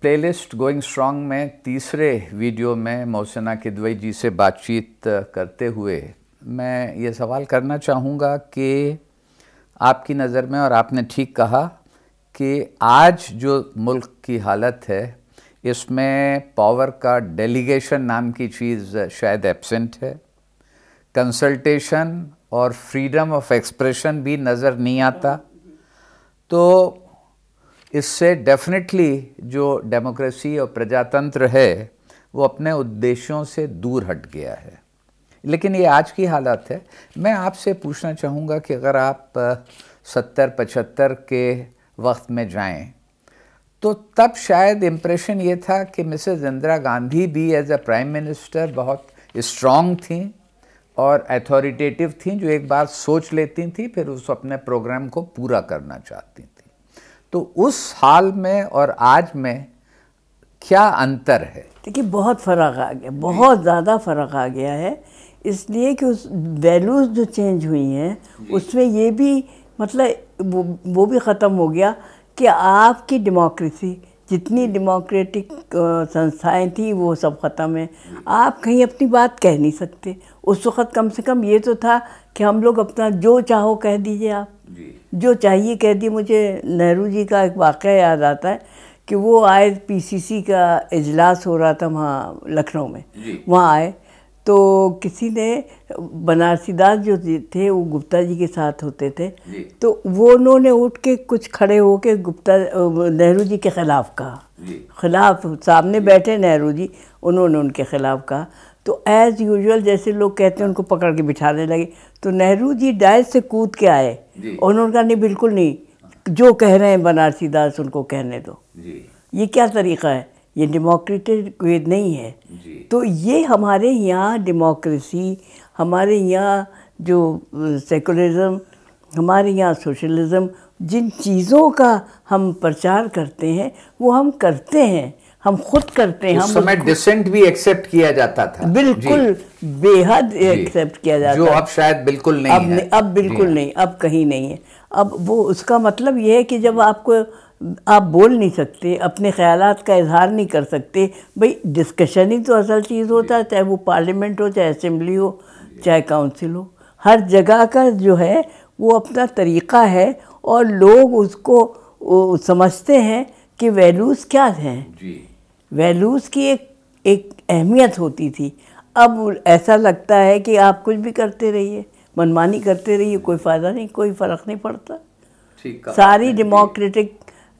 Playlist going strong में तीसरे video में मौसना किदवई जी से बातचीत करते हुए मैं ये सवाल करना चाहूँगा कि आपकी नज़र में और आपने ठीक कहा कि आज जो मुल्क की हालत है इसमें पावर का डेलीगेशन नाम की चीज़ शायद एबसेंट है कंसल्टेशन और फ्रीडम ऑफ एक्सप्रेशन भी नज़र नहीं आता तो इससे डेफिनेटली जो डेमोक्रेसी और प्रजातंत्र है वो अपने उद्देश्यों से दूर हट गया है लेकिन ये आज की हालत है मैं आपसे पूछना चाहूँगा कि अगर आप सत्तर पचहत्तर के वक्त में जाएं तो तब शायद इम्प्रेशन ये था कि मिसेज इंदिरा गांधी भी एज अ प्राइम मिनिस्टर बहुत स्ट्रॉन्ग थी और अथॉरिटेटिव थी जो एक बार सोच लेती थी फिर उस अपने प्रोग्राम को पूरा करना चाहती थी तो उस हाल में और आज में क्या अंतर है देखिए बहुत फ़र्क आ गया बहुत ज़्यादा फ़र्क आ गया है इसलिए कि उस वैल्यूज़ जो चेंज हुई हैं उसमें ये भी मतलब वो वो भी ख़त्म हो गया कि आपकी डेमोक्रेसी जितनी डेमोक्रेटिक संस्थाएं थी वो सब ख़त्म है आप कहीं अपनी बात कह नहीं सकते उस वक़्त कम से कम ये तो था कि हम लोग अपना जो चाहो कह दीजिए आप जो चाहिए कह दिए मुझे नेहरू जी का एक वाक़ याद आता है कि वो आए पीसीसी का इजलास हो रहा था वहाँ लखनऊ में वहाँ आए तो किसी ने बनारसी दास जो थे वो गुप्ता जी के साथ होते थे तो वो उन्होंने उठ के कुछ खड़े होके गुप्ता नेहरू जी के ख़िलाफ़ कहा ख़िलाफ़ सामने बैठे नेहरू जी उन्होंने उनके ख़िलाफ़ कहा तो एज़ यूजुअल जैसे लोग कहते हैं उनको पकड़ के बिठाने लगे तो नेहरू जी डायर से कूद के आए उन्होंने कहा नहीं बिल्कुल नहीं जो कह रहे हैं बनारसी दास उनको कहने दो ये क्या तरीका है ये डेमोक्रेटिक वे नहीं है तो ये हमारे यहाँ डेमोक्रेसी हमारे यहाँ जो सेकुलरिज्म हमारे यहाँ सोशलिज्म जिन चीज़ों का हम प्रचार करते हैं वो हम करते हैं हम खुद करते हैं उस समय डिसेंट भी एक्सेप्ट किया जाता था बिल्कुल बेहद एक्सेप्ट किया जाता जो अब शायद बिल्कुल नहीं अब है। अब बिल्कुल नहीं अब कहीं नहीं है अब वो उसका मतलब ये है कि जब आपको आप बोल नहीं सकते अपने ख्याल का इजहार नहीं कर सकते भाई डिस्कशन ही तो असल चीज़ होता है चाहे वो पार्लियामेंट हो चाहे असम्बली हो चाहे काउंसिल हो हर जगह का जो है वो अपना तरीक़ा है और लोग उसको समझते हैं कि वैल्यूज़ क्या हैं वैल्यूज़ की एक एक अहमियत होती थी अब ऐसा लगता है कि आप कुछ भी करते रहिए मनमानी करते रहिए कोई फ़ायदा नहीं कोई फ़र्क नहीं पड़ता सारी डेमोक्रेटिक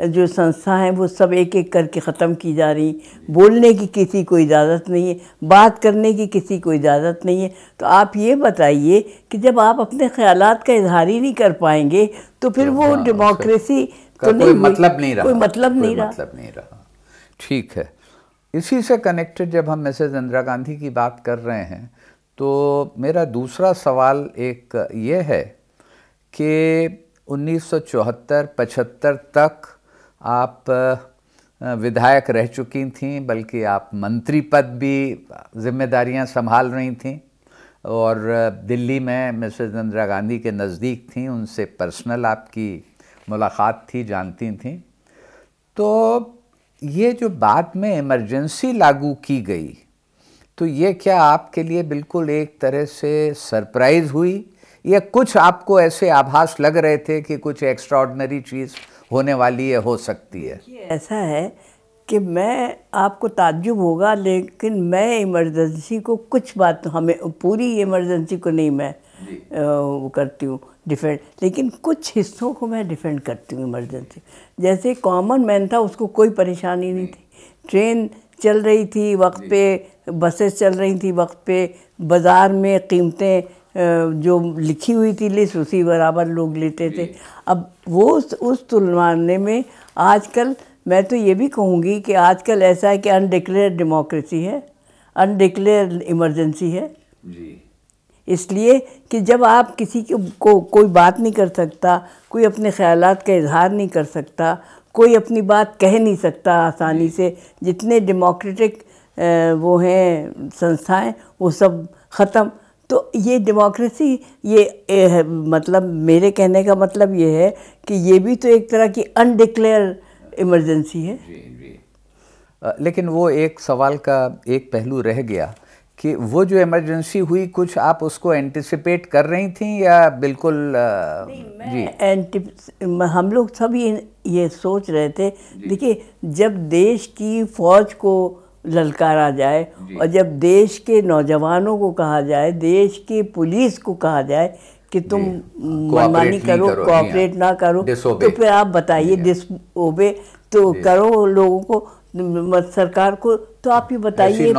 जो संस्था हैं वो सब एक एक करके ख़त्म की जा रही बोलने की किसी को इजाज़त नहीं है बात करने की किसी को इजाज़त नहीं है तो आप ये बताइए कि जब आप अपने ख्याल का इजहार ही नहीं कर पाएंगे तो फिर तो वो डेमोक्रेसी हाँ, तो नहीं मतलब नहीं रहा कोई मतलब नहीं रहा मतलब नहीं रहा ठीक है इसी से कनेक्टेड जब हम मिसेज इंदिरा गांधी की बात कर रहे हैं तो मेरा दूसरा सवाल एक ये है कि 1974-75 तक आप विधायक रह चुकी थीं बल्कि आप मंत्री पद भी जिम्मेदारियां संभाल रही थीं और दिल्ली में मिसेज इंदिरा गांधी के नज़दीक थीं उनसे पर्सनल आपकी मुलाकात थी जानती थीं तो ये जो बाद में इमरजेंसी लागू की गई तो ये क्या आपके लिए बिल्कुल एक तरह से सरप्राइज़ हुई ये कुछ आपको ऐसे आभास लग रहे थे कि कुछ एक्स्ट्रॉडनरी चीज़ होने वाली है हो सकती है ऐसा है कि मैं आपको ताज्जुब होगा लेकिन मैं इमरजेंसी को कुछ बात हमें पूरी इमरजेंसी को नहीं मैं वो करती हूँ डिफेंड लेकिन कुछ हिस्सों को मैं डिफेंड करती हूँ इमरजेंसी जैसे कॉमन मैन था उसको कोई परेशानी नहीं थी ट्रेन चल रही थी वक्त पे बसेस चल रही थी वक्त पे बाज़ार में कीमतें जो लिखी हुई थी लिस्ट उसी बराबर लोग लेते थे अब वो उस, उस तुलने में आजकल मैं तो ये भी कहूँगी कि आजकल ऐसा है कि अनडिक्लेयर डेमोक्रेसी है अनडिक्लेयर इमरजेंसी है इसलिए कि जब आप किसी को, को कोई बात नहीं कर सकता कोई अपने ख्याल का इजहार नहीं कर सकता कोई अपनी बात कह नहीं सकता आसानी से जितने डेमोक्रेटिक वो हैं संस्थाएं वो सब ख़त्म तो ये डेमोक्रेसी ये ए, मतलब मेरे कहने का मतलब ये है कि ये भी तो एक तरह की अनडिक्लेयर इमरजेंसी है जी जी आ, लेकिन वो एक सवाल का एक पहलू रह गया कि वो जो इमरजेंसी हुई कुछ आप उसको एंटिसिपेट कर रही थी या बिल्कुल आ, जी हम लोग सभी ये सोच रहे थे देखिए जब देश की फौज को ललकारा जाए और जब देश के नौजवानों को कहा जाए देश की पुलिस को कहा जाए कि तुम हाँ, मनमानी करो कोऑपरेट ना हाँ, करो तो फिर आप बताइए ओबे तो करो लोगों को सरकार को तो आप ये बताइए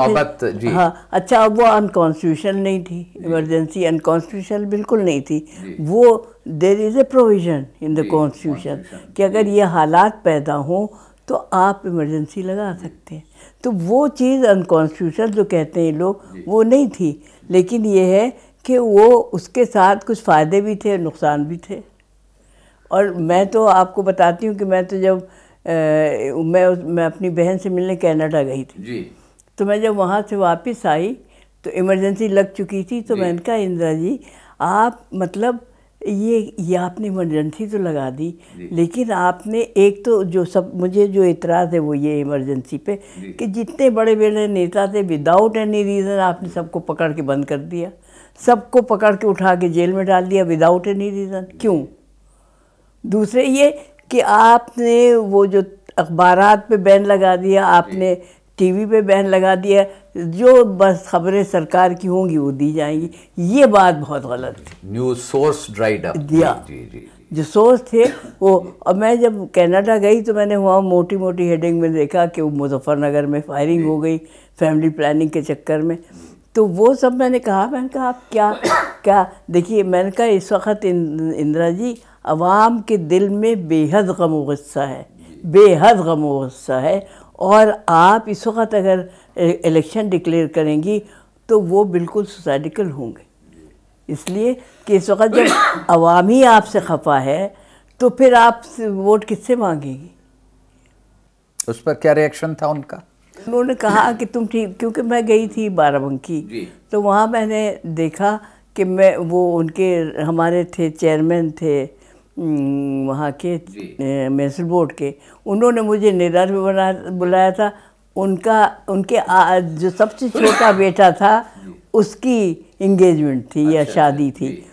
हाँ अच्छा वो अनकॉन्स्टिट्यूशनल नहीं थी इमरजेंसी अनकॉन्स्टिट्यूशनल बिल्कुल नहीं थी वो there is a provision in the constitution कि अगर ये हालात पैदा हों तो आप इमरजेंसी लगा सकते हैं तो वो चीज़ अनकॉन्स्टिट्यूशन जो कहते हैं लोग वो नहीं थी लेकिन ये है कि वो उसके साथ कुछ फ़ायदे भी थे नुकसान भी थे और मैं तो आपको बताती हूँ कि मैं तो जब आ, मैं मैं अपनी बहन से मिलने कनाडा गई थी जी। तो मैं जब वहाँ से वापस आई तो इमरजेंसी लग चुकी थी तो मैंने कहा इंदिरा जी आप मतलब ये ये आपने इमरजेंसी तो लगा दी लेकिन आपने एक तो जो सब मुझे जो एतराज़ है वो ये इमरजेंसी पे कि जितने बड़े बड़े नेता थे विदाउट एनी रीज़न आपने सबको पकड़ के बंद कर दिया सबको पकड़ के उठा के जेल में डाल दिया विदाउट एनी रीज़न क्यों दूसरे ये कि आपने वो जो अखबार पे बैन लगा दिया आपने टीवी पे बैन लगा दिया जो बस खबरें सरकार की होंगी वो दी जाएंगी ये बात बहुत गलत थी न्यूज सोर्स ड्राइड अप दिया जी, जी, जी। जो सोर्स थे वो और मैं जब कनाडा गई तो मैंने वहाँ मोटी मोटी हेडिंग में देखा कि वो मुजफ्फरनगर में फायरिंग हो गई फैमिली प्लानिंग के चक्कर में तो वो सब मैंने कहा मैंने कहा आप क्या क्या देखिए मैंने कहा इस वक्त इंदिरा जी आवाम के दिल में बेहद गम गुस्सा है बेहद गम गुस्सा है और आप इस वक्त अगर इलेक्शन डिक्लेयर करेंगी तो वो बिल्कुल सोसाइटिकल होंगे इसलिए कि इस वक्त जब अवामी आपसे खफा है तो फिर आप वोट किससे मांगेगी उस पर क्या रिएक्शन था उनका उन्होंने कहा कि तुम ठीक क्योंकि मैं गई थी बाराबंकी तो वहाँ मैंने देखा कि मैं वो उनके हमारे थे चेयरमैन थे वहाँ के महसूल बोर्ड के उन्होंने मुझे निराश में बना बुलाया था उनका उनके आ, जो सबसे छोटा बेटा था उसकी इंगेजमेंट थी अच्छा, या शादी अच्छा, थी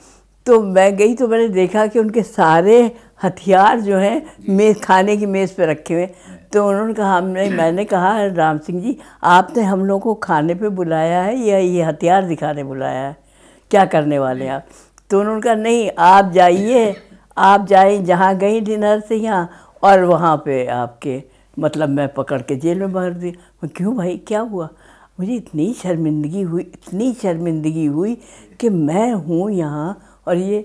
तो मैं गई तो मैंने देखा कि उनके सारे हथियार जो हैं मेज खाने की मेज़ पर रखे हुए तो उन्होंने कहा हमने मैंने कहा राम सिंह जी आपने हम लोगों को खाने पे बुलाया है या ये हथियार दिखाने बुलाया है क्या करने वाले हैं आप तो उन्होंने कहा नहीं आप जाइए आप जाए जहाँ गई डिनर से यहाँ और वहाँ पे आपके मतलब मैं पकड़ के जेल में भर दी मैं क्यों भाई क्या हुआ मुझे इतनी शर्मिंदगी हुई इतनी शर्मिंदगी हुई कि मैं हूँ यहाँ और ये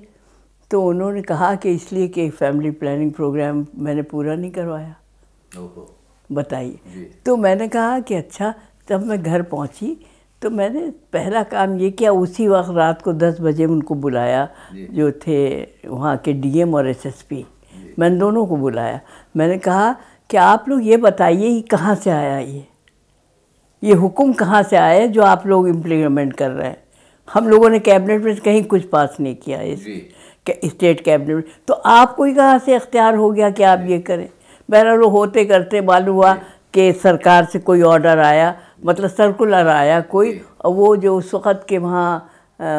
तो उन्होंने कहा कि इसलिए कि फैमिली प्लानिंग प्रोग्राम मैंने पूरा नहीं करवाया बताइए तो मैंने कहा कि अच्छा तब मैं घर पहुँची तो मैंने पहला काम ये किया उसी वक्त रात को दस बजे उनको बुलाया जो थे वहाँ के डीएम और एसएसपी मैंने दोनों को बुलाया मैंने कहा कि आप लोग ये बताइए ये कहाँ से आया ये ये हुक्म कहाँ से आया जो आप लोग इम्प्लीमेंट कर रहे हैं हम लोगों ने कैबिनेट में कहीं कुछ पास नहीं किया इस स्टेट कैबिनेट में तो आपको ही कहाँ से इख्तियार हो गया कि आप ये करें बहरा होते करते मालूम हुआ कि सरकार से कोई ऑर्डर आया मतलब सर्कुलर आया कोई और वो जो उस वक़्त के वहाँ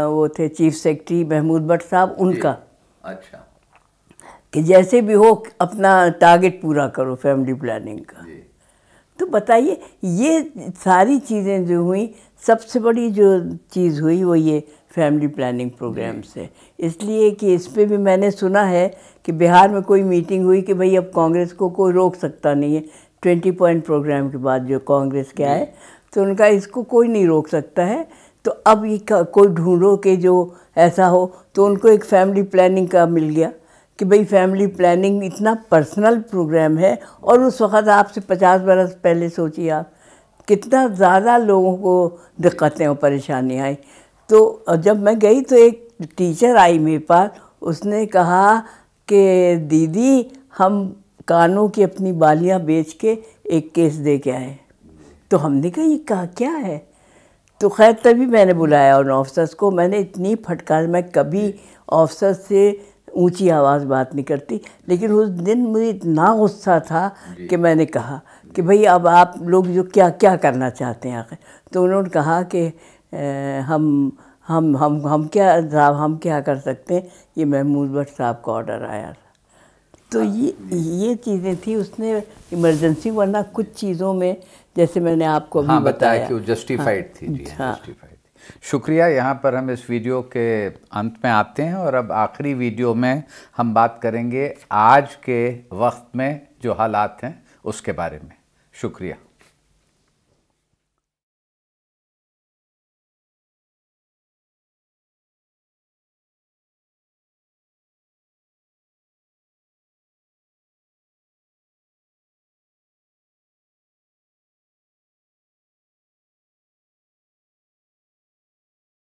वो थे चीफ सेक्रेटरी महमूद भट्ट साहब उनका अच्छा कि जैसे भी हो अपना टारगेट पूरा करो फैमिली प्लानिंग का तो बताइए ये सारी चीज़ें जो हुई सबसे बड़ी जो चीज़ हुई वो ये फैमिली प्लानिंग प्रोग्राम से इसलिए कि इस पर भी मैंने सुना है कि बिहार में कोई मीटिंग हुई कि भाई अब कांग्रेस को कोई रोक सकता नहीं है ट्वेंटी पॉइंट प्रोग्राम के बाद जो कांग्रेस के आए तो उनका इसको कोई नहीं रोक सकता है तो अब ये कोई ढूंढो के जो ऐसा हो तो उनको एक फैमिली प्लानिंग का मिल गया कि भाई फैमिली प्लानिंग इतना पर्सनल प्रोग्राम है और उस वक़्त आपसे पचास बरस पहले सोचिए आप कितना ज़्यादा लोगों को दिक्कतें और परेशानियाँ आई तो जब मैं गई तो एक टीचर आई मेरे पास उसने कहा कि दीदी हम कानों की अपनी बालियां बेच के एक केस दे के आए तो हमने कहा ये कहा क्या है तो खैर तभी मैंने बुलाया उन ऑफिसर्स को मैंने इतनी फटकार मैं कभी ऑफिसर से ऊंची आवाज़ बात नहीं करती लेकिन उस दिन मुझे इतना गुस्सा था कि मैंने कहा कि भाई अब आप लोग जो क्या क्या करना चाहते हैं आखिर तो उन्होंने कहा कि हम हम हम हम क्या हम क्या कर सकते हैं ये महमूद भट्ट साहब का ऑर्डर आया था तो हाँ। ये ये चीज़ें थी उसने इमरजेंसी वरना कुछ चीज़ों में जैसे मैंने आपको हाँ, बताया कि वो जस्टिफाइड हाँ, थी जी हाँ, जस्टिफाइड थी शुक्रिया यहाँ पर हम इस वीडियो के अंत में आते हैं और अब आखिरी वीडियो में हम बात करेंगे आज के वक्त में जो हालात हैं उसके बारे में शुक्रिया